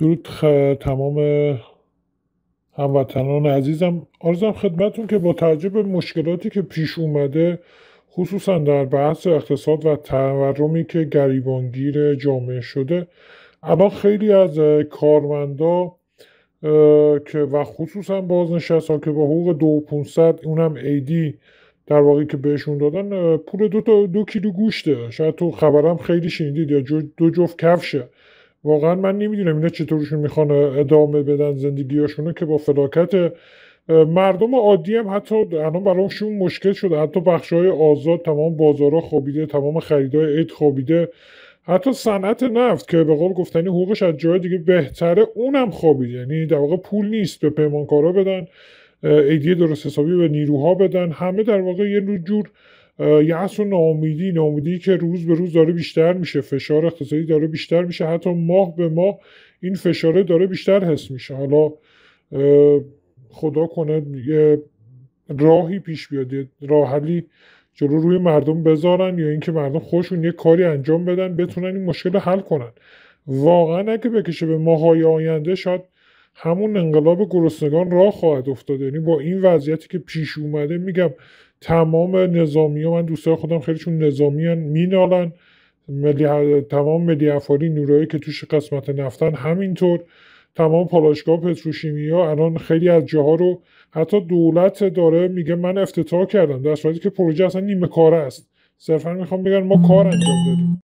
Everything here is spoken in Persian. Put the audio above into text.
درود تمام هموطنان عزیزم آرزم خدمتون که با توجه به مشکلاتی که پیش اومده خصوصا در بحث اقتصاد و تورمی که گریبانگیر جامعه شده اما خیلی از کارمندا که و خصوصا بازنشست ها که با حقوق دو 500 اونم ایدی در واقع که بهشون دادن پول دو, دو کیلو گوشته شاید تو خبرم خیلی شنیدید یا دو جفت کفشه واقعا من نمیدونم اینا چطورشون میخوان ادامه بدن زندگیاشونو که با فلاکت مردم عادی هم حتی الان برامشون مشکل شده حتی های آزاد تمام بازارها خوابیده تمام خریدای عید خوابیده حتی صنعت نفت که به قول گفتنی حقوقش از جای دیگه بهتره اونم خوابید یعنی در واقع پول نیست به پیمانکارا بدن ایدی درست حسابی به نیروها بدن همه در واقع یه جور یه اصل ناامیدی ناامیدی که روز به روز داره بیشتر میشه فشار اقتصادی داره بیشتر میشه حتی ماه به ماه این فشاره داره بیشتر حس میشه حالا خدا کنه یه راهی پیش بیاد راحلی جلو روی مردم بذارن یا اینکه مردم خوششون یه کاری انجام بدن بتونن این مشکل رو حل کنن واقعا اگه بکشه به ماهای آینده شاید همون انقلاب گرسنگان راه خواهد افتاد یعنی با این وضعیتی که پیش اومده میگم تمام نظامی ها من دوستای خودم خیلیشون نظامی هن مینالن ملی... تمام ملی افاری نورایی که توش قسمت نفتن همینطور تمام پلاشگاه پتروشیمی ها الان خیلی از جاها رو حتی دولت داره میگه من افتتاح کردم در که پروژه اصلا نیمه کاره است صرفا میخوام بگن ما کار انجام دادیم